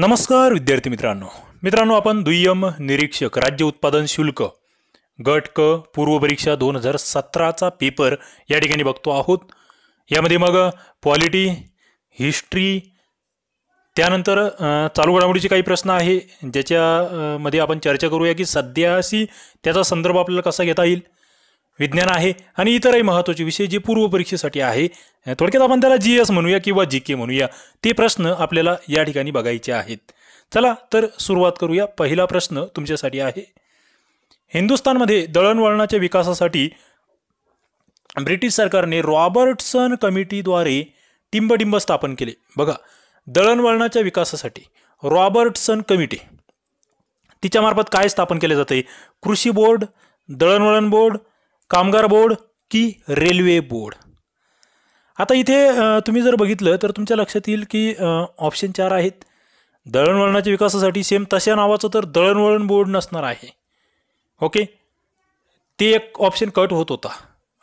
नमस्कार विद्यार्थी मित्रांनो मित्रांनो आपण दुय्यम निरीक्षक राज्य उत्पादन शुल्क गट क पूर्व परीक्षा दोन हजार सतराचा पेपर या ठिकाणी बघतो आहोत यामध्ये मग पॉलिटी हिस्ट्री त्यानंतर चालू घडामोडीचे काही प्रश्न आहे ज्याच्यामध्ये आपण चर्चा करूया की सध्याशी त्याचा संदर्भ आपल्याला कसा घेता येईल विज्ञान आहे आणि इतरही महत्त्वाचे विषय जे पूर्वपरीक्षेसाठी आहे थोडक्यात आपण त्याला जी एस म्हणूया किंवा जी के म्हणूया ते प्रश्न आपल्याला या ठिकाणी बघायचे आहेत चला तर सुरुवात करूया पहिला प्रश्न तुमच्यासाठी आहे हिंदुस्थानमध्ये दळणवळणाच्या विकासासाठी ब्रिटिश सरकारने रॉबर्टसन कमिटीद्वारे टिंबटिंब स्थापन केले बघा दळणवळणाच्या विकासासाठी रॉबर्टसन कमिटी तिच्यामार्फत काय स्थापन केले जाते कृषी बोर्ड दळणवळण बोर्ड कामगार बोर्ड की रेल्वे बोर्ड आता इथे तुम्ही जर बघितलं तर तुमच्या लक्षात येईल की ऑप्शन चार आहेत दळणवळणाच्या विकासासाठी सेम तशा नावाचं तर दळणवळण बोर्ड नसणार आहे ओके ते एक ऑप्शन कट होत होता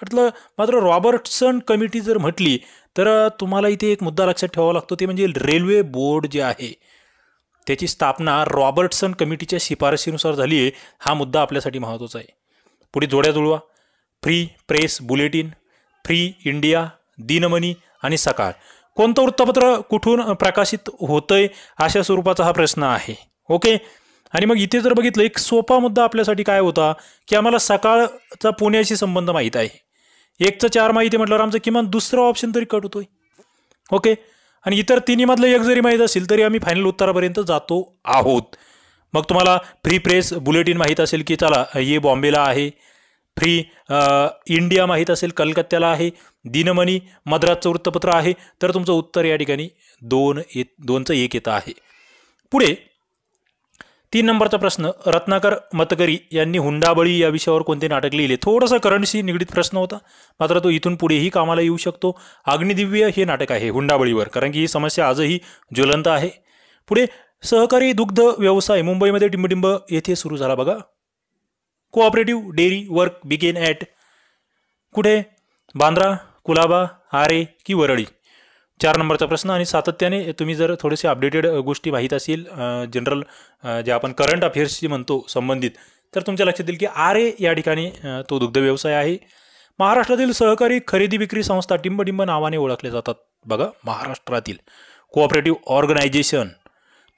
म्हटलं मात्र रॉबर्टसन कमिटी जर म्हटली तर तुम्हाला इथे एक मुद्दा लक्षात ठेवावा लागतो ते म्हणजे रेल्वे बोर्ड जे आहे त्याची स्थापना रॉबर्टसन कमिटीच्या शिफारशीनुसार झाली आहे हा मुद्दा आपल्यासाठी महत्त्वाचा आहे पुढे जोड्या जुळवा free press bulletin free India Dinamani आणि सकाळ कोणतं वृत्तपत्र कुठून प्रकाशित होतंय अशा स्वरूपाचा हा प्रश्न आहे ओके आणि मग इथे जर बघितलं एक सोपा मुद्दा आपल्यासाठी काय होता की आम्हाला सकाळचा पुण्याशी संबंध माहीत आहे एकचं चार माहिती म्हटल्यावर आमचं किमान दुसरा ऑप्शन तरी कट होतोय ओके आणि इतर तिन्हीमधलं एक जरी माहीत असेल तरी आम्ही फायनल उत्तरापर्यंत जातो आहोत मग तुम्हाला फ्री प्रेस बुलेटिन माहीत असेल की चला ये बॉम्बेला आहे फ्री इंडिया माहीत असेल कलकत्त्याला आहे दिनमणी मद्रासचं वृत्तपत्र आहे तर तुमचं उत्तर या ठिकाणी दोन ए दोनचं एक येतं आहे पुढे तीन नंबरचा प्रश्न रत्नाकर मतकरी यांनी हुंडाबळी या विषयावर कोणते नाटक लिहिले थोडंसं करंटशी निगडीत प्रश्न होता मात्र तो इथून पुढेही कामाला येऊ शकतो अग्निदिव्य हे नाटक आहे हुंडाबळीवर कारण की ही समस्या आजही ज्वलंत आहे पुढे सहकारी दुग्ध व्यवसाय मुंबईमध्ये डिंबडिंब येथे सुरू झाला बघा cooperative dairy work begin at कुठे बांद्रा कुलाबा आरे की वरळी चार नंबरचा प्रश्न आणि सातत्याने तुम्ही जर थोडेसे अपडेटेड गोष्टी माहीत असेल जनरल जे आपण करंट अफेअर्सशी म्हणतो संबंधित तर तुमच्या लक्षात येईल की आरे या ठिकाणी तो दुग्ध व्यवसाय आहे महाराष्ट्रातील सहकारी खरेदी विक्री संस्था टिंबटिंब नावाने ओळखले जातात बघा महाराष्ट्रातील cooperative organisation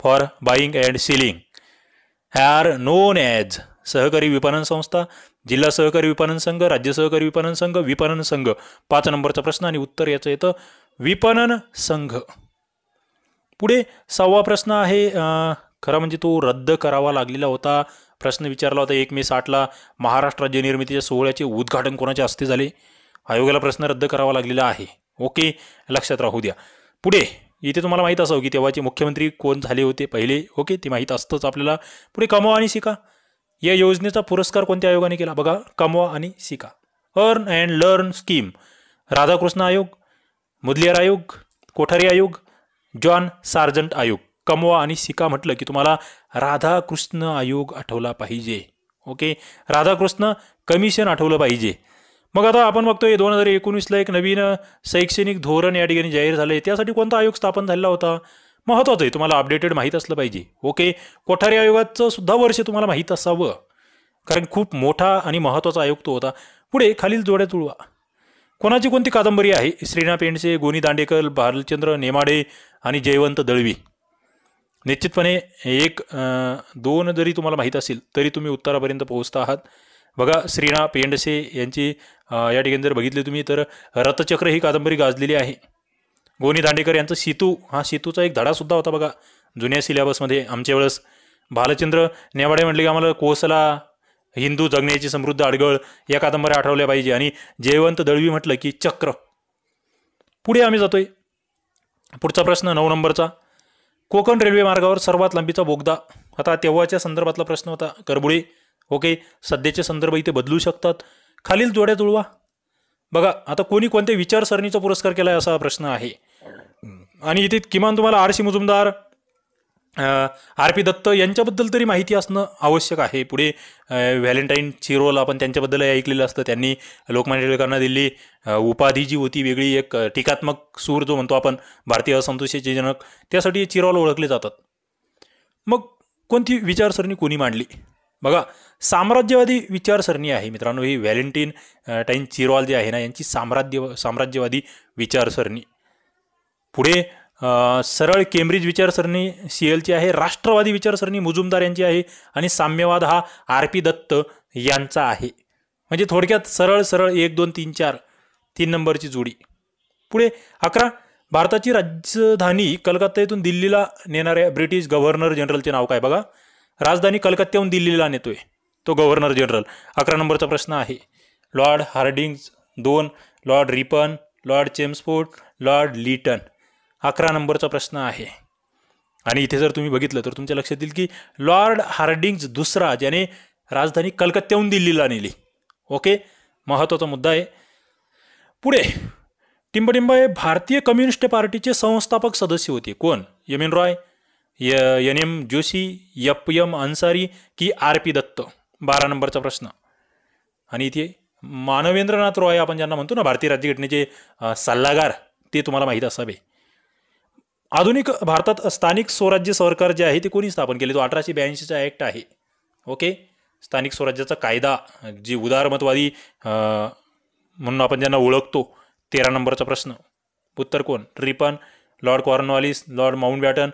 for buying and selling are known as सहकारी विपणन संस्था जिल्हा सहकारी विपणन संघ राज्य सहकारी विपणन संघ विपणन संघ पाच नंबरचा प्रश्न आणि उत्तर याचं येतं विपणन संघ पुढे सहावा प्रश्न आहे खरं म्हणजे तो रद्द करावा लागलेला होता प्रश्न विचारला होता एक मे साठला महाराष्ट्र राज्य निर्मितीच्या सोहळ्याचे उद्घाटन कोणाच्या हस्ते झाले आयोगाला प्रश्न रद्द करावा लागलेला आहे ओके लक्षात राहू द्या पुढे इथे तुम्हाला माहीत असावं की तेव्हाचे मुख्यमंत्री कोण झाले होते पहिले ओके ते माहीत असतंच आपल्याला पुढे कमावा आणि शिका या योजनेचा पुरस्कार कोणत्या आयोगाने केला बघा कमवा आणि शिका earn and learn scheme Radhakrishna आयोग मुदलियार आयोग कोठारी आयोग जॉन सार्जंट आयोग कमवा आणि शिका म्हटलं की तुम्हाला राधाकृष्ण आयोग आठवला पाहिजे ओके राधाकृष्ण कमिशन आठवलं पाहिजे मग आता आपण बघतोय दोन हजार एकोणीसला एक नवीन शैक्षणिक धोरण या ठिकाणी जाहीर झाले त्यासाठी कोणता आयोग स्थापन झालेला होता महत्त्वाचं आहे तुम्हाला अपडेटेड माहीत असलं पाहिजे ओके कोठारी आयोगाचं सुद्धा वर्ष तुम्हाला माहीत असावं कारण खूप मोठा आणि महत्त्वाचा आयोग तो होता पुढे खालील जोड्या तुळवा कोणाची कोणती कादंबरी आहे श्रीना पेंडसे गोनी दांडेकर भारलचंद्र नेमाडे आणि जयवंत दळवी निश्चितपणे एक दोन जरी तुम्हाला माहीत असेल तरी तुम्ही उत्तरापर्यंत पोहोचता आहात बघा श्रीना पेंडसे यांची या ठिकाणी जर बघितले तुम्ही तर रथचक्र ही कादंबरी गाजलेली आहे गोनी दांडेकर यांचं सितू हा सेतूचा एक धडा सुद्धा होता बघा जुन्या सिलेबसमध्ये आमच्या वेळेस भालचंद्र नेवाडे म्हटले की आम्हाला कोसला हिंदू जगण्याची समृद्ध आडगळ या कादंबऱ्या आठवल्या पाहिजे आणि जयवंत दळवी म्हटलं की चक्र पुढे आम्ही जातोय पुढचा प्रश्न नऊ नंबरचा कोकण रेल्वे मार्गावर सर्वात लांबीचा बोगदा आता तेव्हाच्या संदर्भातला प्रश्न होता करबुळे ओके सध्याचे संदर्भ इथे बदलू शकतात खालील जोड्या जुळवा बघा आता कोणी कोणत्या विचारसरणीचा पुरस्कार केला असा प्रश्न आहे आणि इथे किमान तुम्हाला R C Majumdar R P Dutt यांच्याबद्दल तरी माहिती असणं आवश्यक आहे पुढे व्हॅलेंटाईन चिरोल आपण त्यांच्याबद्दल ऐकलेलं असतं त्यांनी लोकमान्य टिळकांना दिली उपाधी जी होती वेगळी एक टीकात्मक सूर जो म्हणतो आपण भारतीय असंतोषाचे जनक त्यासाठी चिरोल ओळखले जातात मग कोणती विचारसरणी कोणी मांडली बघा साम्राज्यवादी विचारसरणी आहे मित्रांनो ही व्हॅलेंटाईन टाईन चिरोल जे आहे ना यांची साम्राज्य साम्राज्यवादी विचारसरणी पुढे सरळ केम्ब्रिज विचारसरणी सी एलची आहे राष्ट्रवादी विचारसरणी मुजुमदार यांची आहे आणि साम्यवाद हा आर पी दत्त यांचा आहे म्हणजे थोडक्यात सरळ सरळ एक दोन तीन चार तीन नंबरची जोडी पुढे अकरा भारताची राजधानी कलकत्ता येथून दिल्लीला नेणाऱ्या ब्रिटिश गव्हर्नर जनरलचे नाव काय बघा राजधानी कलकत्त्याहून दिल्लीला नेतोय तो गव्हर्नर जनरल अकरा नंबरचा प्रश्न आहे लॉर्ड हार्डिंग्ज दोन Lord Ripon Lord Chelmsford Lord Lytton अकरा नंबरचा प्रश्न आहे आणि इथे जर तुम्ही बघितलं तर तुमच्या लक्षात येईल की लॉर्ड हार्डिंग्ज दुसरा ज्याने राजधानी कलकत्त्याहून दिल्लीला नेली ओके महत्त्वाचा मुद्दा आहे पुढे टिंबटिंब हे भारतीय कम्युनिस्ट पार्टीचे संस्थापक सदस्य होते कोण M N Roy N M Joshi यप यम अन्सारी की आर पी दत्त बारा नंबरचा प्रश्न आणि इथे मानवेंद्रनाथ रॉय आपण ज्यांना म्हणतो ना भारतीय राज्यघटनेचे सल्लागार ते तुम्हाला माहीत असावे आधुनिक भारतात स्थानिक स्वराज्य सरकार जे आहे ते कोणी स्थापन केले तो अठराशे ब्याऐंशीचा ॲक्ट आहे ओके स्थानिक स्वराज्याचा कायदा जी उदारमतवादी म्हणून आपण ज्यांना ओळखतो तेरा नंबरचा प्रश्न उत्तर कोण Ripon Lord Cornwallis Lord Batten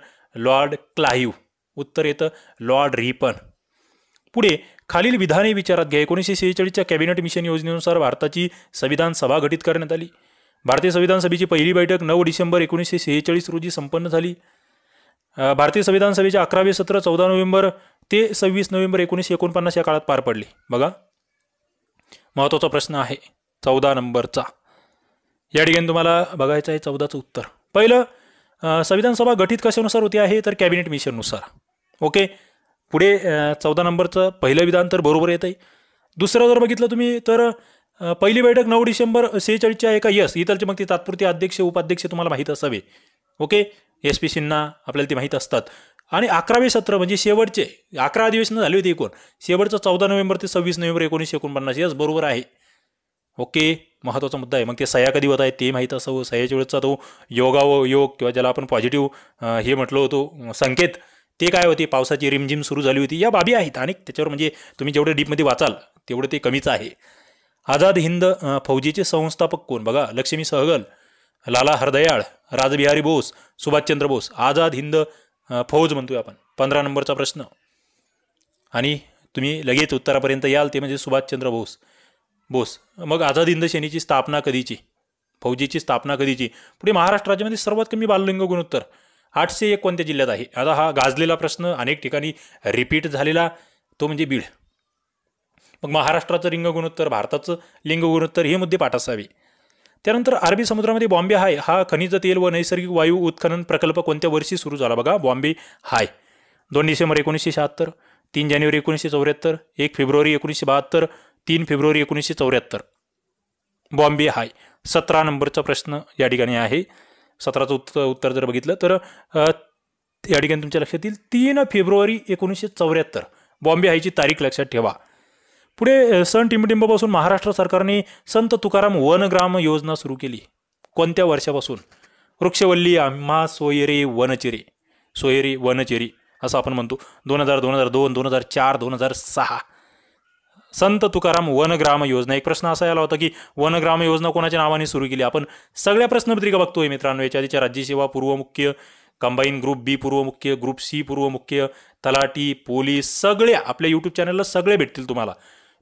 Lord Clive उत्तर येतं लॉर्ड रिपन पुढे खालील विधाने विचारात घ्या एकोणीसशे सेहेचाळीसच्या कॅबिनेट मिशन योजनेनुसार भारताची संविधान सभा गठीत करण्यात आली भारतीय संविधान सभेची पहिली बैठक नऊ डिसेंबर एकोणीसशे सेहेचाळीस रोजी संपन्न झाली भारतीय संविधान सभेचे अकरावे सत्र चौदा नोव्हेंबर ते सव्वीस नोव्हेंबर एकोणीसशे एकोणपन्नास या काळात पार पडले बघा महत्त्वाचा प्रश्न आहे चौदा नंबरचा या ठिकाणी तुम्हाला बघायचं आहे चौदाचं उत्तर पहिलं संविधान सभा गठीत कशानुसार होती आहे तर कॅबिनेट मिशननुसार ओके पुढे चौदा नंबरचं पहिलं विधान तर बरोबर येत आहे दुसरं जर बघितलं तुम्ही तर पहिली बैठक नऊ डिसेंबर सेहेचाळीसच्या एका यस इतरचे मग ते तात्पुरते अध्यक्ष उपाध्यक्ष तुम्हाला माहीत असावे ओके एस पी सिन्हा आपल्याला ते माहीत असतात आणि अकरावे सत्र म्हणजे शेवटचे अकरा अधिवेशनं झाले होते एकूण शेवटचं चौदा नोव्हेंबर ते सव्वीस नोव्हेंबर एकोणीसशे एकोणपन्नास यस बरोबर आहे ओके महत्त्वाचा मुद्दा आहे मग ते सह्या कधी होत आहे ते माहीत असावं सह्याच्या वेळेचा तो योगा व योग किंवा ज्याला आपण पॉझिटिव्ह हे म्हटलं होतो संकेत ते काय होते पावसाची रिमझिम सुरू झाली होती या बाबी आहेत आणि त्याच्यावर म्हणजे तुम्ही जेवढे डीपमध्ये वाचाल तेवढं ते कमीच आहे आझाद हिंद फौजीचे संस्थापक कोण बघा लक्ष्मी सहगल लाला हरदयाळ राजबिहारी बोस सुभाषचंद्र बोस आझाद हिंद फौज म्हणतोय आपण पंधरा नंबरचा प्रश्न आणि तुम्ही लगेच उत्तरापर्यंत याल ते म्हणजे सुभाषचंद्र बोस बोस मग आझाद हिंद सेनेची स्थापना कधीची फौजीची स्थापना कधीची पुढे महाराष्ट्र राज्यामध्ये सर्वात कमी बाललिंग गुणोत्तर आठशे एक कोणत्या जिल्ह्यात आहे आता हा गाजलेला प्रश्न अनेक ठिकाणी रिपीट झालेला तो म्हणजे बीड मग महाराष्ट्राचं लिंग गुणोत्तर भारताचं लिंग गुणोत्तर हे मुद्दे पाठासावे त्यानंतर अरबी समुद्रामध्ये बॉम्बे हाय हा खनिज तेल व नैसर्गिक वायू उत्खनन प्रकल्प कोणत्या वर्षी सुरू झाला बघा बॉम्बे हाय दोन डिसेंबर एकोणीसशे शहात्तर तीन जानेवारी एकोणीसशे चौऱ्याहत्तर एक फेब्रुवारी एकोणीसशे बहात्तर तीन फेब्रुवारी एकोणीसशे चौऱ्याहत्तर बॉम्बे हाय सतरा नंबरचा प्रश्न या ठिकाणी आहे सतराचं उत्तर उत्तर जर बघितलं तर या ठिकाणी तुमच्या लक्षात येईल तीन फेब्रुवारी एकोणीसशे चौऱ्याहत्तर बॉम्बे हायची तारीख लक्षात ठेवा पुढे सण टिंबटिंबापासून महाराष्ट्र सरकारने संत तुकाराम वनग्राम योजना सुरू केली कोणत्या वर्षापासून वृक्षवल्ली आम्हा सोयरे वनचेरी सोयरे वनचेरी असं आपण म्हणतो दोन हजार दोन हजार दोन दोन हजार चार दोन हजार सहा संत तुकाराम वनग्राम योजना एक प्रश्न असा आला होता की वनग्राम योजना कोणाच्या नावाने सुरू केली आपण सगळ्या प्रश्नपत्रिका बघतोय मित्रांनो याच्या आधीच्या राज्यसेवा पूर्वमुख्य कंबाईन ग्रुप बी पूर्वमुख्य ग्रुप सी पूर्वमुख्य तलाटी पोलीस सगळे आपल्या यूट्यूब चॅनलला सगळे भेटतील तुम्हाला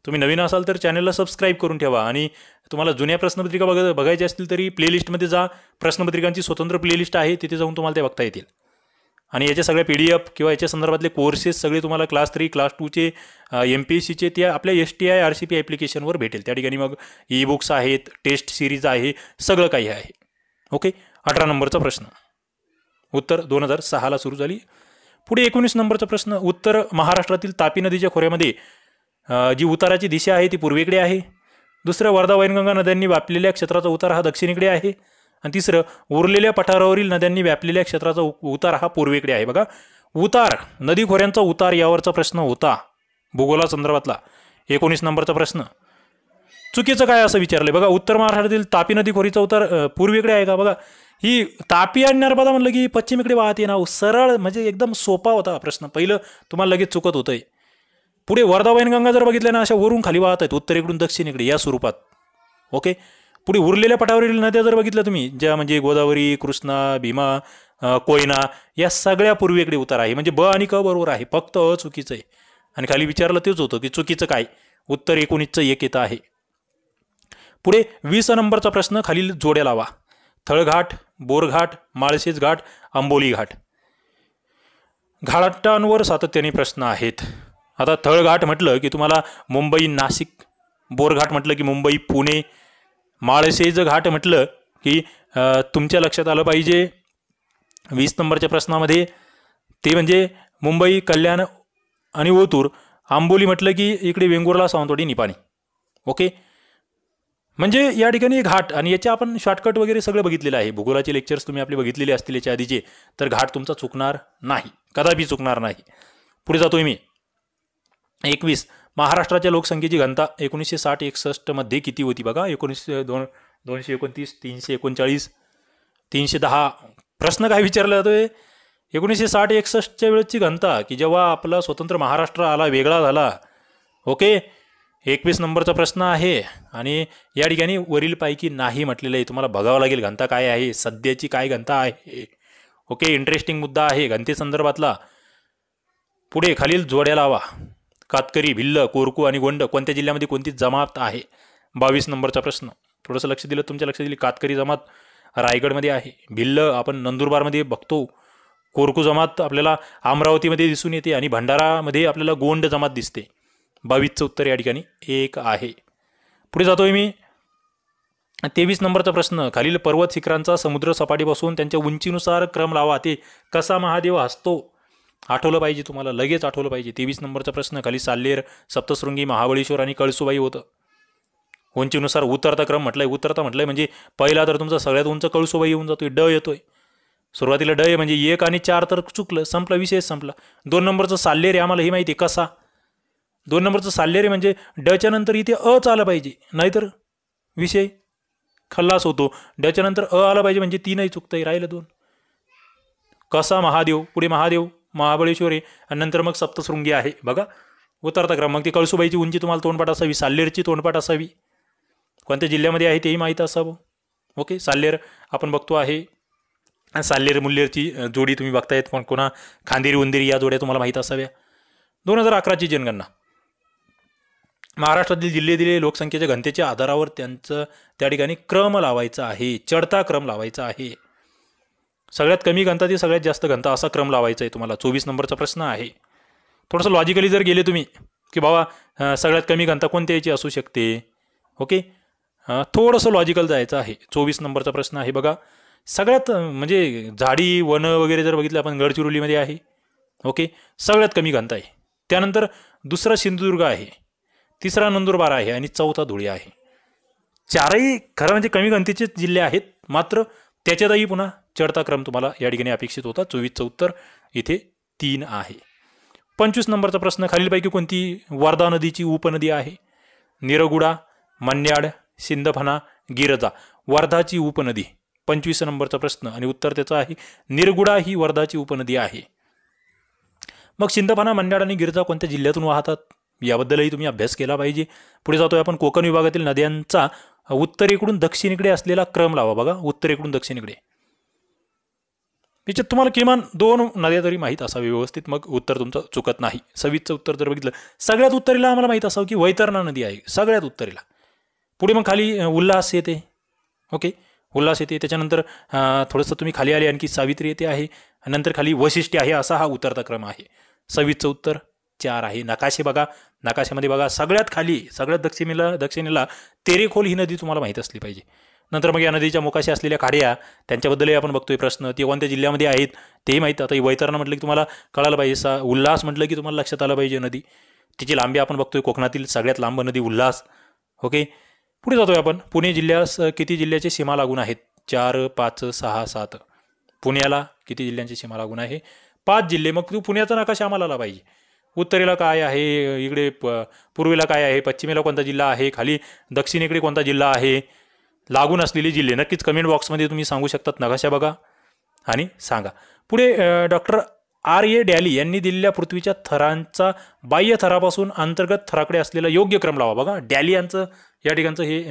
तुम्ही नवीन असाल तर चॅनलला सबस्क्राईब करून ठेवा आणि तुम्हाला जुन्या प्रश्नपत्रिका बघ बघायच्या असतील तरी प्लेलिस्टमध्ये जा प्रश्नपत्रिकांची स्वतंत्र प्लेलिस्ट आहे तिथे जाऊन तुम्हाला ते बघता येतील आणि याच्या सगळ्या पी डी एफ किंवा याच्या संदर्भातले कोर्सेस सगळे तुम्हाला क्लास थ्री क्लास टूचे एम पी एस सीचे ते आपल्या S T I R C P ॲप्लिकेशनवर भेटेल त्या ठिकाणी मग ई बुक्स आहेत टेस्ट सिरीज आहे सगळं काही आहे ओके अठरा नंबरचा प्रश्न उत्तर दोन हजार सहाला सुरू झाली पुढे एकोणीस नंबरचा प्रश्न उत्तर महाराष्ट्रातील तापी नदीच्या खोऱ्यामध्ये जी उताराची दिशा आहे ती पूर्वेकडे आहे दुसरं वर्धा वैनगंगा नद्यांनी व्यापलेल्या क्षेत्राचा उतार हा दक्षिणेकडे आहे आणि तिसरं उरलेल्या पठारावरील नद्यांनी व्यापलेल्या क्षेत्राचा उतार हा पूर्वेकडे आहे बघा उतार नदी खोऱ्यांचा उतार यावरचा प्रश्न होता भूगोला संदर्भातला एकोणीस नंबरचा प्रश्न चुकीचं काय असं विचारलं बघा उत्तर महाराष्ट्रातील तापी नदी खोरीचा उतार पूर्वेकडे आहे का बघा ही तापी आणि नर्मदा म्हणलं की पश्चिमेकडे वाहते ना सरळ म्हणजे एकदम सोपा होता प्रश्न पहिलं तुम्हाला लगेच चुकत होतंय पुढे वर्धा गंगा जर बघितल्या ना अशा वरून खाली वाहत आहेत उत्तरेकडून दक्षिणेकडे या स्वरूपात ओके पुढे उरलेल्या पटावरील नद्या जर बघितल्या तुम्ही ज्या म्हणजे गोदावरी कृष्णा भीमा कोयना या सगळ्या पूर्वेकडे उतार आहे म्हणजे ब आणि क बरोबर आहे फक्त अ चुकीचं आहे आणि खाली विचारलं तेच होतं की चुकीचं काय उत्तर एकोणीसचं एक येतं आहे पुढे वीस नंबरचा प्रश्न खालील जोड्या लावा थळघाट बोरघाट माळशेज घाट आंबोली घाट घाटांवर सातत्याने प्रश्न आहेत आता तळघाट म्हटलं की तुम्हाला मुंबई नाशिक बोरघाट म्हटलं की मुंबई पुणे माळशेज घाट म्हटलं की तुमच्या लक्षात आलं पाहिजे वीस नंबरच्या प्रश्नामध्ये ते म्हणजे मुंबई कल्याण आणि ओतूर आंबोली म्हटलं की इकडे वेंगुर्ला सावंतवाडी निपाणी ओके म्हणजे या ठिकाणी घाट आणि याचे आपण शॉर्टकट वगैरे सगळं बघितलेलं आहे भूगोलाचे लेक्चर्स तुम्ही आपले बघितलेले असतील याच्या आधीचे तर घाट तुमचा चुकणार नाही कदापि चुकणार नाही पुढे जातोय मी एकवीस महाराष्ट्राच्या लोकसंख्येची घनता एकोणीसशे साठ एकसष्टमध्ये किती होती बघा एकोणीसशे दोन दोनशे एकोणतीस तीनशे एकोणचाळीस तीनशे दहा प्रश्न काय विचारला जातोय एकोणीसशे साठ एकसष्टच्या वेळेची घनता की जेव्हा आपला स्वतंत्र महाराष्ट्र आला वेगळा झाला ओके एकवीस नंबरचा प्रश्न आहे आणि या ठिकाणी वरीलपैकी नाही म्हटलेलं आहे तुम्हाला बघावं लागेल घनता काय आहे सध्याची काय घनता आहे ओके इंटरेस्टिंग मुद्दा आहे घनतेसंदर्भातला पुढे खालील जोड्या लावा कातकरी भिल्ल कोरकू आणि गोंड कोणत्या जिल्ह्यामध्ये कोणती जमात आहे बावीस नंबरचा प्रश्न थोडंसं लक्ष दिलं तुमच्या लक्ष दिली कातकरी जमात रायगडमध्ये आहे भिल्ल आपण नंदुरबारमध्ये बघतो कोरकू जमात आपल्याला अमरावतीमध्ये दिसून येते आणि भंडारामध्ये आपल्याला गोंड जमात दिसते बावीसचं उत्तर या ठिकाणी एक आहे पुढे जातोय मी तेवीस नंबरचा प्रश्न खालील पर्वत शिखरांचा समुद्र सपाटीपासून त्यांच्या उंचीनुसार क्रम लावा ते कसा महादेव हसतो आठवलं पाहिजे तुम्हाला लगेच आठवलं पाहिजे तेवीस नंबरचा प्रश्न खाली साल्लेर सप्तशृंगी महाबळेश्वर आणि कळसुबाई होतं उंचीनुसार उतरता क्रम म्हटलं आहे उतरता म्हटलं आहे म्हणजे पहिला तर तुमचा सगळ्यात उंच कळसुबाई येऊन जातोय ड येतोय सुरुवातीला ड म्हणजे एक आणि चार तर चुकलं संपला विषय संपला दोन नंबरचं साल्लेर आम्हाला हे माहिती आहे कसा दोन नंबरचं साल्लेर म्हणजे डच्या नंतर इथे अ आलं पाहिजे नाहीतर विषय खल्लास होतो डच्या नंतर अ आला पाहिजे म्हणजे तीनही चुकतंय राहिलं दोन कसा महादेव पुढे महादेव महाबळेश्वर आहे नंतर मग सप्तशृंगी आहे बघा उतरता क्रम मग ती कळसुबाईची उंची तुम्हाला तोंडपाठ असावी साल्लेरची तोंडपाठ असावी कोणत्या जिल्ह्यामध्ये आहे तेही माहीत असावं ओके साल्लेर आपण बघतो आहे साल्लेर मुल्लेरची जोडी तुम्ही बघतायत पण कोणा खांदेरी उंदेरी या जोड्या तुम्हाला माहीत असाव्या दोन हजार अकराची जनगणना महाराष्ट्रातील जिल्हे दिले लोकसंख्येच्या घनतेच्या आधारावर त्यांचं त्या ठिकाणी क्रम लावायचा आहे चढता क्रम लावायचा आहे सगळ्यात कमी घनता ती सगळ्यात जास्त घनता असा क्रम लावायचा आहे तुम्हाला चोवीस नंबरचा प्रश्न आहे थोडंसं लॉजिकली जर गेले तुम्ही की बाबा सगळ्यात कमी घनता कोणत्या याची असू शकते ओके थोडंसं लॉजिकल जायचं आहे चोवीस नंबरचा प्रश्न आहे बघा सगळ्यात म्हणजे झाडी वनं वगैरे जर बघितलं आपण गडचिरोलीमध्ये आहे ओके सगळ्यात कमी घनता आहे त्यानंतर दुसरा सिंधुदुर्ग आहे तिसरा नंदुरबार आहे आणि चौथा धुळे आहे चारही खरं म्हणजे कमी घनतेचे जिल्हे आहेत मात्र त्याच्यातही पुन्हा चढता क्रम तुम्हाला या ठिकाणी अपेक्षित होता चोवीसचं उत्तर इथे तीन आहे पंचवीस नंबरचा प्रश्न खालीलपैकी कोणती वर्धा नदीची उपनदी आहे निरगुडा मन्याड सिंदफणा गिरजा वर्धाची उपनदी पंचवीस नंबरचा प्रश्न आणि उत्तर त्याचं आहे निरगुडा ही वर्धाची उपनदी आहे मग सिंदफना मन्याड आणि गिरजा कोणत्या जिल्ह्यातून वाहतात याबद्दलही तुम्ही अभ्यास केला पाहिजे पुढे जातोय आपण कोकण विभागातील नद्यांचा उत्तरेकडून दक्षिणेकडे असलेला क्रम लावा बघा उत्तरेकडून दक्षिणेकडे याच्यात तुम्हाला किमान दोन नद्या तरी माहीत असावी व्यवस्थित मग उत्तर तुमचं चुकत नाही सव्वीसचं उत्तर जर बघितलं सगळ्यात उत्तरेला आम्हाला माहीत असावं की वैतरणा नदी आहे सगळ्यात उत्तरेला पुढे मग खाली उल्हास येते ओके उल्हास येते त्याच्यानंतर थोडंसं तुम्ही खाली आले आणखी सावित्री येते आहे नंतर खाली वशिष्ठी आहे असा हा उतरता क्रम आहे सव्वीसचं उत्तर चार आहे नकाशे बघा नकाशेमध्ये बघा सगळ्यात खाली सगळ्यात दक्षिणेला दक्षिणेला तेरेखोल ही नदी तुम्हाला माहीत असली पाहिजे नंतर मग या नदीच्या मुकाशी असलेल्या खाड्या त्यांच्याबद्दलही आपण बघतोय प्रश्न ते कोणत्या जिल्ह्यामध्ये आहेत तेही माहीत आता वैतरणा म्हटलं की तुम्हाला कळायला पाहिजे सा उल्हास म्हटलं की तुम्हाला लक्षात आलं पाहिजे नदी तिची लांबी आपण बघतोय कोकणातील सगळ्यात लांब नदी उल्हास ओके पुढे जातोय आपण पुणे जिल्ह्यास किती जिल्ह्याचे सीमा लागून आहेत चार पाच सहा सात पुण्याला किती जिल्ह्यांची सीमा लागून आहे पाच जिल्हे मग तू पुण्याचा नकाशा आम्हाला आला पाहिजे उत्तरेला काय आहे इकडे प पूर्वेला काय आहे पश्चिमेला कोणता जिल्हा आहे खाली दक्षिणेकडे कोणता जिल्हा आहे लागून असलेले जिल्हे नक्कीच कमेंट बॉक्समध्ये तुम्ही सांगू शकतात नकाशा बघा आणि सांगा पुढे डॉक्टर आर ए डॅली यांनी दिलेल्या पृथ्वीच्या थरांचा बाह्य थरापासून अंतर्गत थराकडे असलेला योग्य क्रम लावा बघा डॅली यांचं या ठिकाणचं हे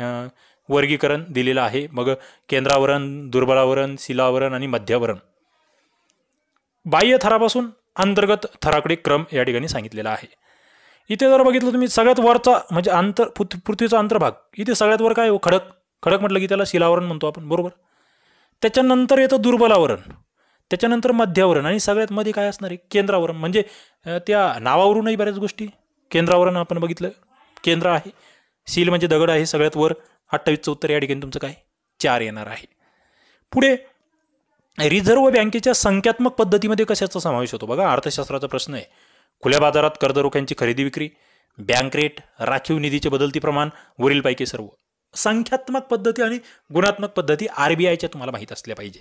वर्गीकरण दिलेलं आहे मग केंद्रावरण दुर्बलावरण शिलावरण आणि मध्यावरण बाह्य थरापासून अंतर्गत थराकडे क्रम या ठिकाणी सांगितलेला आहे इथे जर बघितलं तुम्ही सगळ्यात वरचा म्हणजे अंतर पृथ्वीचा अंतर्भाग इथे सगळ्यात वर काय हो खडक खडक म्हटलं की त्याला शिलावरण म्हणतो आपण बरोबर त्याच्यानंतर येतं दुर्बलावरण त्याच्यानंतर मध्यावरण आणि सगळ्यात मध्ये काय असणार आहे केंद्रावरण म्हणजे त्या नावावरूनही बऱ्याच गोष्टी केंद्रावरण आपण बघितलं केंद्र आहे सील म्हणजे दगड आहे सगळ्यात वर अठ्ठावीस उत्तर या ठिकाणी तुमचं काय चार येणार आहे पुढे रिझर्व्ह बँकेच्या संख्यात्मक पद्धतीमध्ये कशाचा समावेश होतो बघा अर्थशास्त्राचा प्रश्न आहे खुल्या बाजारात कर्जरोख्यांची खरेदी विक्री बँक रेट राखीव निधीचे बदलती प्रमाण वरीलपैकी सर्व संख्यात्मक पद्धती आणि गुणात्मक पद्धती आयच्या तुम्हाला माहीत असल्या पाहिजे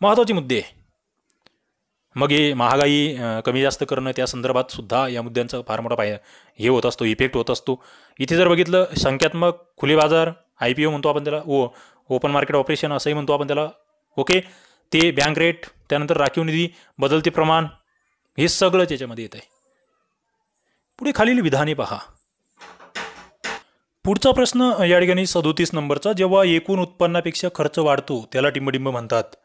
महत्त्वाचे मुद्दे मग हे महागाई कमी जास्त करणं त्या संदर्भात सुद्धा या मुद्द्यांचा फार मोठा पाय हे होत असतो इफेक्ट होत असतो इथे जर बघितलं संख्यात्मक खुले बाजार आय पी ओ म्हणतो आपण त्याला ओ ओपन मार्केट ऑपरेशन असंही म्हणतो आपण त्याला ओके ते बँक रेट त्यानंतर राखीव निधी बदलते प्रमाण हे सगळं त्याच्यामध्ये येत आहे पुढे खालील विधाने पहा पुढचा प्रश्न या ठिकाणी सदोतीस नंबरचा जेव्हा एकूण उत्पन्नापेक्षा खर्च वाढतो त्याला टिंबडिंब म्हणतात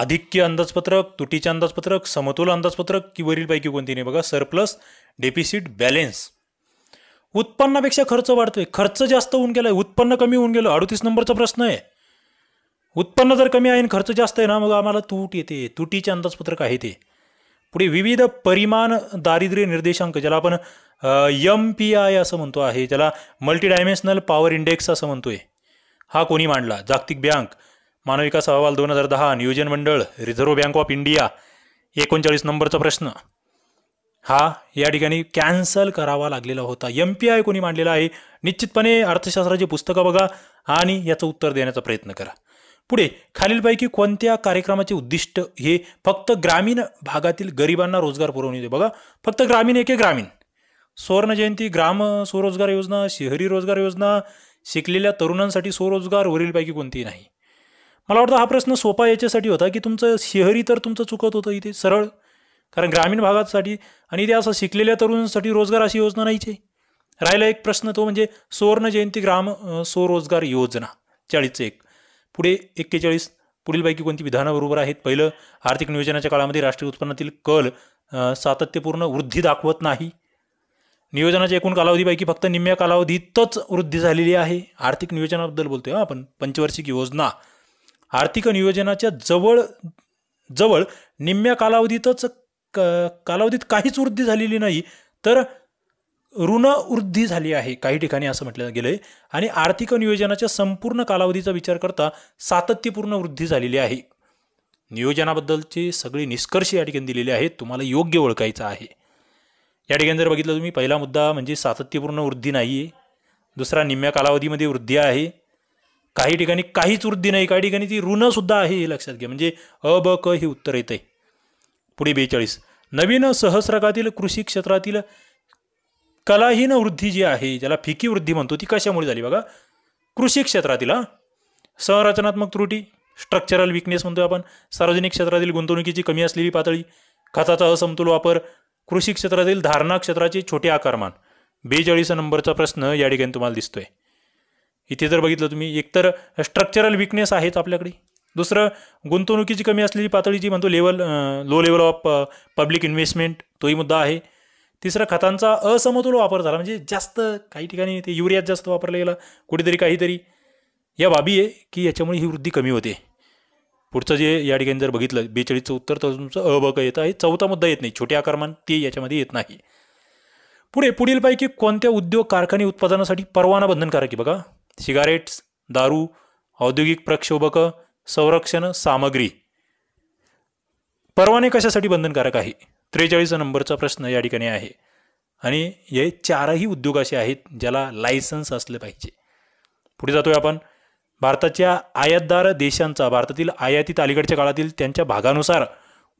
आधिक्य अंदाजपत्रक तुटीचे अंदाजपत्रक समतोल अंदाजपत्रक की वरीलपैकी कोणती नाही बघा सरप्लस डेफिसिट बॅलेन्स उत्पन्नापेक्षा खर्च वाढतोय खर्च जास्त होऊन गेलाय उत्पन्न कमी होऊन गेलं अडतीस नंबरचा प्रश्न आहे उत्पन्न जर कमी आहे आणि खर्च जास्त आहे ना मग आम्हाला तूट येते तुटीचे अंदाजपत्रक आहे ते पुढे विविध परिमाण दारिद्र्य निर्देशांक ज्याला आपण यम पी आय असं म्हणतो आहे ज्याला मल्टी डायमेन्शनल पॉवर इंडेक्स असं म्हणतोय हा कोणी मांडला जागतिक बँक मानविकास विकास अहवाल दोन हजार दहा नियोजन मंडळ रिझर्व्ह बँक ऑफ इंडिया एकोणचाळीस नंबरचा प्रश्न हा या ठिकाणी कॅन्सल करावा लागलेला होता एम पी आय कोणी मांडलेला आहे निश्चितपणे अर्थशास्त्राची पुस्तकं बघा आणि याचं उत्तर देण्याचा प्रयत्न करा पुढे खालीलपैकी कोणत्या कार्यक्रमाचे उद्दिष्ट हे फक्त ग्रामीण भागातील गरिबांना रोजगार पुरवणे बघा फक्त ग्रामीण एके ग्रामीण स्वर्ण जयंती ग्राम स्वरोजगार योजना शहरी रोजगार योजना शिकलेल्या तरुणांसाठी स्वरोजगार वरीलपैकी कोणतीही नाही मला वाटतं हा प्रश्न सोपा याच्यासाठी होता की तुमचं शहरी तर तुमचं चुकत होतं इथे सरळ कारण ग्रामीण भागासाठी आणि इथे असं शिकलेल्या तरुणांसाठी रोजगार अशी योजना नाही इथे राहिला एक प्रश्न तो म्हणजे सुवर्ण जयंती ग्राम स्वरोजगार योजना चाळीसचं एक पुढे एक्केचाळीस पुढीलपैकी कोणती विधानं बरोबर आहेत पहिलं आर्थिक नियोजनाच्या काळामध्ये राष्ट्रीय उत्पन्नातील कल सातत्यपूर्ण वृद्धी दाखवत नाही नियोजनाच्या एकूण कालावधीपैकी फक्त निम्म्या कालावधीतच वृद्धी झालेली आहे आर्थिक नियोजनाबद्दल बोलतोय आपण पंचवार्षिक योजना आर्थिक नियोजनाच्या जवळ जवळ निम्म्या कालावधीतच कालावधीत काहीच वृद्धी झालेली नाही तर ऋण वृद्धी झाली आहे काही ठिकाणी असं म्हटलं गेलंय आहे आणि आर्थिक नियोजनाच्या संपूर्ण कालावधीचा विचार करता सातत्यपूर्ण वृद्धी झालेली आहे नियोजनाबद्दलचे सगळे निष्कर्ष या ठिकाणी दिलेले आहेत तुम्हाला योग्य ओळखायचा आहे या ठिकाणी जर बघितलं तुम्ही पहिला मुद्दा म्हणजे सातत्यपूर्ण वृद्धी नाही आहे दुसरा निम्म्या कालावधीमध्ये वृद्धी आहे काही ठिकाणी काहीच वृद्धी नाही काही ठिकाणी ती ऋणसुद्धा आहे हे लक्षात घ्या म्हणजे अ ब क हे उत्तर येतं आहे पुढे बेचाळीस नवीन सहस्रकातील कृषी क्षेत्रातील कलाहीन वृद्धी जी आहे ज्याला फिकी वृद्धी म्हणतो ती कशामुळे झाली बघा कृषी क्षेत्रातील हां संरचनात्मक त्रुटी स्ट्रक्चरल विकनेस म्हणतो आपण सार्वजनिक क्षेत्रातील गुंतवणुकीची कमी असलेली पातळी खताचा असमतोल वापर कृषी क्षेत्रातील धारणा क्षेत्राचे छोटे आकारमान बेचाळीस नंबरचा प्रश्न या ठिकाणी तुम्हाला दिसतोय इथे जर बघितलं तुम्ही एकतर स्ट्रक्चरल विकनेस आहेत आपल्याकडे दुसरं गुंतवणुकीची कमी असलेली पातळी जी म्हणतो level low level of public investment तोही मुद्दा आहे तिसऱ्या खतांचा असमतोल वापर झाला म्हणजे जास्त काही ठिकाणी ते युरियात जास्त वापरलं गेलं कुठेतरी काहीतरी या बाबी आहे की याच्यामुळे ही वृद्धी कमी होते पुढचं जे या ठिकाणी जर बघितलं बेचाळीसचं उत्तर तर तुमचं अबक येतं आहे चौथा मुद्दा येत नाही छोट्या आकारमान ते याच्यामध्ये येत नाही पुढे पुढीलपैकी कोणत्या उद्योग कारखाने उत्पादनासाठी परवाना बंधनकारक आहे बघा सिगारेट्स दारू औद्योगिक प्रक्षोभकं संरक्षण सामग्री परवाने कशासाठी बंधनकारक आहे त्रेचाळीस नंबरचा प्रश्न या ठिकाणी आहे आणि हे चारही उद्योग असे आहेत ज्याला लायसन्स असले पाहिजे पुढे जातोय आपण भारताच्या आयातदार देशांचा भारतातील आयातीत अलीकडच्या काळातील त्यांच्या भागानुसार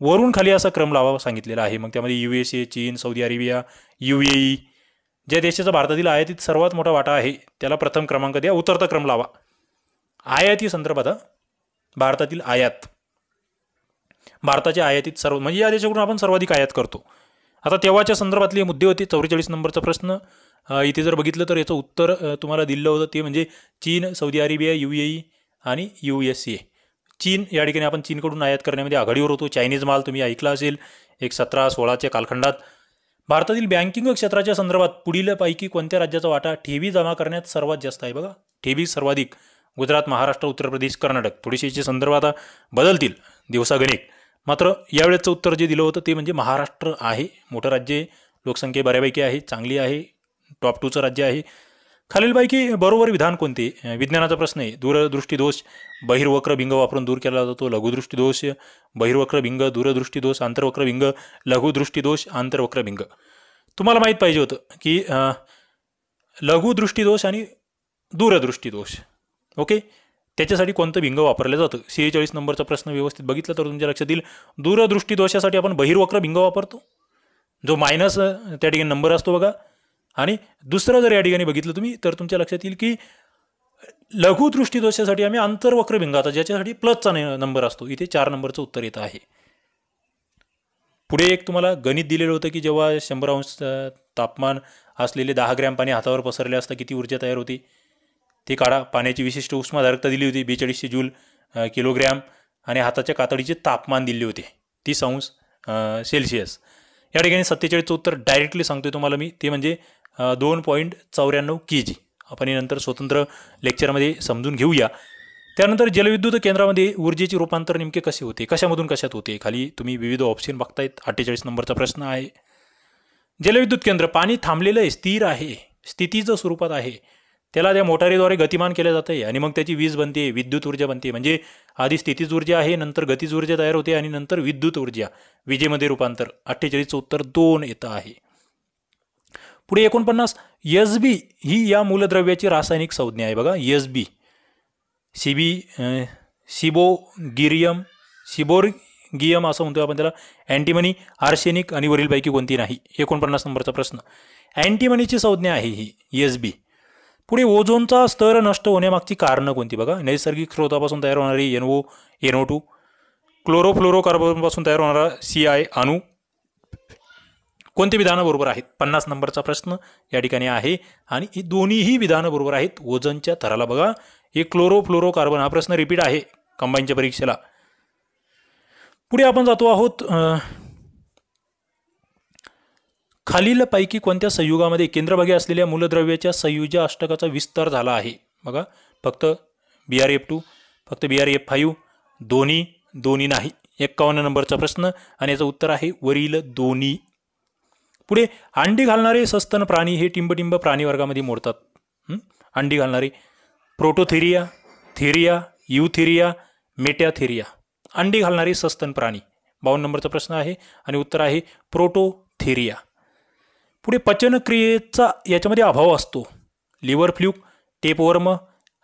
वरून खाली असा क्रम लावा सांगितलेला आहे मग त्यामध्ये यू एस ए चीन Saudi Arabia U A E ज्या देशाचा भारतातील आयातीत सर्वात मोठा वाटा आहे त्याला प्रथम क्रमांक द्या उतरता क्रम लावा आयाती संदर्भात भारतातील आयात भारताच्या आयातीत सर्व म्हणजे या देशाकडून आपण सर्वाधिक आयात करतो आता तेव्हाच्या संदर्भातले मुद्दे होते चौवेचाळीस नंबरचा प्रश्न इथे जर बघितलं तर याचं उत्तर तुम्हाला दिलं होतं ते म्हणजे चीन सौदी अरेबिया यू आणि यू एस ए चीन या ठिकाणी आपण चीनकडून आयात करण्यामध्ये आघाडीवर होतो चायनीज माल तुम्ही ऐकला असेल एक सतरा सोळाच्या कालखंडात भारतातील बँकिंग क्षेत्राच्या संदर्भात पुढीलपैकी कोणत्या राज्याचा वाटा ठेवी जमा करण्यात सर्वात जास्त आहे बघा ठेवी सर्वाधिक गुजरात महाराष्ट्र उत्तर प्रदेश कर्नाटक थोडीशी संदर्भ आता बदलतील दिवसागणिक मात्र यावेळेचं उत्तर जे दिलं होतं ते म्हणजे महाराष्ट्र आहे मोठं राज्य लोकसंख्या बऱ्यापैकी आहे चांगली आहे टॉप टूचं राज्य आहे खालीलपैकी बरोबर विधान कोणते विज्ञानाचा प्रश्न आहे दूरदृष्टीदोष बहिर्वक्र भिंग वापरून दूर केला जातो लघुदृष्टीदोष बहिर्वक्र भिंग दूरदृष्टीदोष आंतरवक्र भिंग लघुदृष्टीदोष आंतरवक्र भिंग तुम्हाला माहीत पाहिजे होतं की लघुदृष्टीदोष आणि दूरदृष्टीदोष ओके त्याच्यासाठी कोणतं भिंग वापरलं जातं सेहेचाळीस नंबरचा प्रश्न व्यवस्थित बघितला तर तुमच्या लक्षात येईल दूरदृष्टी दोषासाठी आपण बहिर्वक्र भिंग वापरतो जो मायनस त्या ठिकाणी नंबर असतो बघा आणि दुसरं जर या ठिकाणी बघितलं तुम्ही तर तुमच्या लक्षात येईल की लघुदृष्टी दोषासाठी आम्ही आंतरवक्र भिंग आता ज्याच्यासाठी प्लसचा नंबर असतो इथे चार नंबरचं उत्तर येतं आहे पुढे एक तुम्हाला गणित दिलेलं होतं की जेव्हा शंभर अंश तापमान असलेले दहा ग्रॅम पाणी हातावर पसरले असता किती ऊर्जा तयार होती ते काढा पाण्याची विशिष्ट उष्माधारकता दिली होती बेचाळीसशे जूल किलोग्रॅम आणि हाताच्या कातडीचे तापमान दिले होते तीस अंश सेल्सिअस या ठिकाणी सत्तेचाळीसचं उत्तर डायरेक्टली सांगतोय तुम्हाला मी ते म्हणजे दोन पॉईंट चौऱ्याण्णव के जी आपण नंतर स्वतंत्र लेक्चरमध्ये समजून घेऊया त्यानंतर जलविद्युत केंद्रामध्ये ऊर्जेचे रूपांतर नेमके कसे होते कशामधून कशात होते खाली तुम्ही विविध ऑप्शन बघतायत अठ्ठेचाळीस नंबरचा प्रश्न आहे जलविद्युत केंद्र पाणी थांबलेलं आहे स्थिर आहे स्थितीचं स्वरूपात आहे त्याला त्या मोटारीद्वारे गतिमान केलं जातं आहे आणि मग त्याची वीज बनते विद्युत ऊर्जा बनते म्हणजे आधी स्थितीज ऊर्जा आहे नंतर गतिज ऊर्जा तयार होते आणि नंतर विद्युत ऊर्जा विजेमध्ये रूपांतर अठ्ठेचाळीस उत्तर दोन येतं आहे पुढे एकोणपन्नास एस बी ही या मूलद्रव्याची रासायनिक संज्ञा आहे बघा एस बी गिरियम सिबोर गियम असं म्हणतो आपण त्याला अँटीमनी आर्सेनिक आणि वरीलपैकी कोणती नाही एकोणपन्नास नंबरचा प्रश्न अँटीमनीची संज्ञा आहे ही एस बी पुढे ओझोनचा स्तर नष्ट होण्यामागची कारणं कोणती बघा नैसर्गिक स्रोतापासून तयार होणारी एन ओ टू टू क्लोरोफ्लोरोकार्बनपासून तयार होणारा सी आय अणू कोणती विधानं बरोबर आहेत पन्नास नंबरचा प्रश्न या ठिकाणी आहे आणि ही दोन्हीही विधानं बरोबर आहेत ओझनच्या थराला बघा हे क्लोरोफ्लोरोकार्बन हा प्रश्न रिपीट आहे कंबाईनच्या परीक्षेला पुढे आपण जातो आहोत खालीलपैकी कोणत्या संयुगामध्ये केंद्रभागी असलेल्या मूलद्रव्याच्या संयुजा अष्टकाचा विस्तार झाला आहे बघा फक्त बी आर एफ टू फक्त बी आर एफ फाईव्ह दोन्ही दोन्ही नाही एक्कावन्न नंबरचा प्रश्न आणि याचं उत्तर आहे वरील दोन्ही पुढे अंडी घालणारे सस्तन प्राणी हे टिंबटिंब वर्गामध्ये मोडतात अंडी घालणारे प्रोटोथेरिया थेरिया युथेरिया मेट्याथेरिया अंडी घालणारे सस्तन प्राणी बावन्न नंबरचा प्रश्न आहे आणि उत्तर आहे प्रोटोथेरिया पुढे पचनक्रियेचा याच्यामध्ये अभाव असतो लिव्हर फ्ल्यू टेपवर्म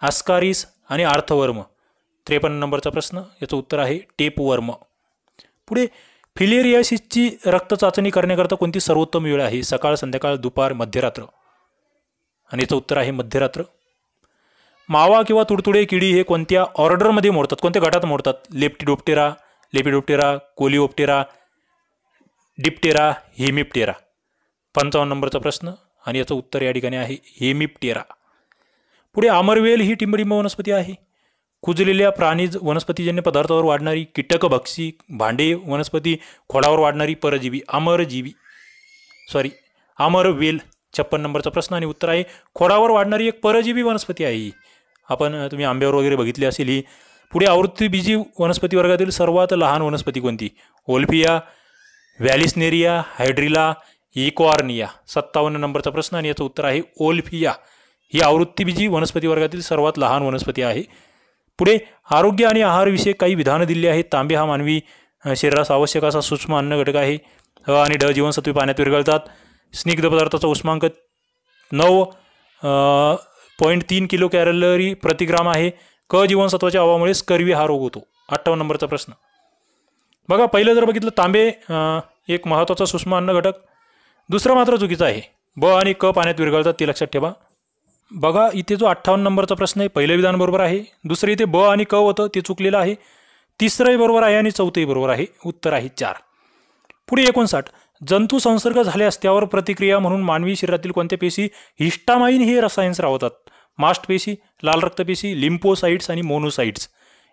आस्कारिस आणि आर्थवर्म त्रेपन्न नंबरचा प्रश्न याचं उत्तर आहे टेपवर्म पुढे फिलेरियासिसची रक्त चाचणी करण्याकरता कोणती सर्वोत्तम वेळ आहे सकाळ संध्याकाळ दुपार मध्यरात्र आणि याचं उत्तर आहे मध्यरात्र मावा किंवा तुडतुडे किडी हे कोणत्या ऑर्डरमध्ये मोडतात कोणत्या गटात मोडतात लेप्टिडोप्टेरा लेपिडोप्टेरा कोलिओप्टेरा डिप्टेरा हिमिप्टेरा पंचावन्न नंबरचा प्रश्न आणि याचं उत्तर या ठिकाणी आहे हेमिप्टेरा पुढे आमरवेल ही टिंबडिंब वनस्पती आहे कुजलेल्या प्राणी वनस्पतीजन्य पदार्थावर वाढणारी कीटक भक्षी भांडे वनस्पती खोडावर वाढणारी परजीवी आमरजीवी सॉरी आमरवेल छप्पन नंबरचा प्रश्न आणि उत्तर आहे खोडावर वाढणारी एक परजीवी वनस्पती आहे आपण तुम्ही आंब्यावर वगैरे बघितली असेल ही पुढे आवृत्तीबीजी वनस्पती वर्गातील सर्वात लहान वनस्पती कोणती ओल्फिया व्हॅलिसनेरिया हायड्रिला इकॉर्निया सत्तावन्न नंबरचा प्रश्न आणि याचं उत्तर आहे ओल्फिया ही आवृत्तीबीजी वनस्पती वर्गातील सर्वात लहान वनस्पती आहे पुढे आरोग्य आणि आहारविषयक काही विधानं दिली आहेत तांबे हा मानवी शरीरास आवश्यक असा सूक्ष्म अन्न घटक आहे ह आणि ड जीवनसत्वे पाण्यात विरघळतात स्निग्ध पदार्थाचा उष्मांक नऊ पॉईंट तीन किलो कॅलरी प्रतिग्राम आहे क जीवनसत्वाच्या अभावामुळे स्कर्वी हा रोग होतो अठ्ठावन्न नंबरचा प्रश्न बघा पहिलं जर बघितलं तांबे एक महत्त्वाचा सूक्ष्म अन्न घटक दुसरं मात्र चुकीचं आहे ब आणि क पाण्यात विरघळतात ते लक्षात ठेवा बघा इथे जो अठ्ठावन्न नंबरचा प्रश्न आहे पहिलं विधान बरोबर आहे दुसरं इथे ब आणि क होतं ते चुकलेलं आहे तिसरंही बरोबर आहे आणि चौथंही बरोबर आहे उत्तर आहे चार पुढे एकोणसाठ जंतू संसर्ग झाल्यास त्यावर प्रतिक्रिया म्हणून मानवी शरीरातील कोणत्या पेशी हिस्टामाइन हे रसायन्स राहतात मास्ट पेशी लाल रक्तपेशी लिम्पोसाईट्स आणि मोनोसाईट्स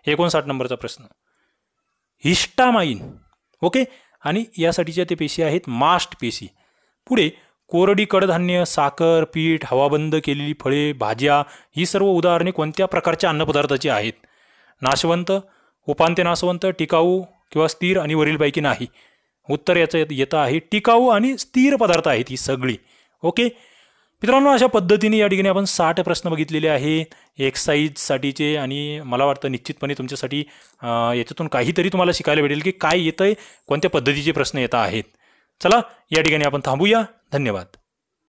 एकोणसाठ नंबरचा प्रश्न हिस्टामाइन ओके आणि यासाठीच्या ते पेशी आहेत मास्ट पेशी पुढे कोरडी कडधान्य साखर पीठ हवाबंद केलेली फळे भाज्या ही सर्व उदाहरणे कोणत्या प्रकारच्या अन्नपदार्थाची आहेत नाशवंत उपांत्य नाशवंत टिकाऊ किंवा स्थिर आणि वरीलपैकी नाही उत्तर याचं येतं आहे टिकाऊ आणि स्थिर पदार्थ आहेत ही सगळी ओके मित्रांनो अशा पद्धतीने या ठिकाणी आपण साठ प्रश्न बघितलेले आहे एक्साईजसाठीचे आणि मला वाटतं निश्चितपणे तुमच्यासाठी याच्यातून काहीतरी तुम्हाला शिकायला भेटेल की काय येतं आहे कोणत्या पद्धतीचे प्रश्न येत आहेत चला या ठिकाणी आपण थांबूया धन्यवाद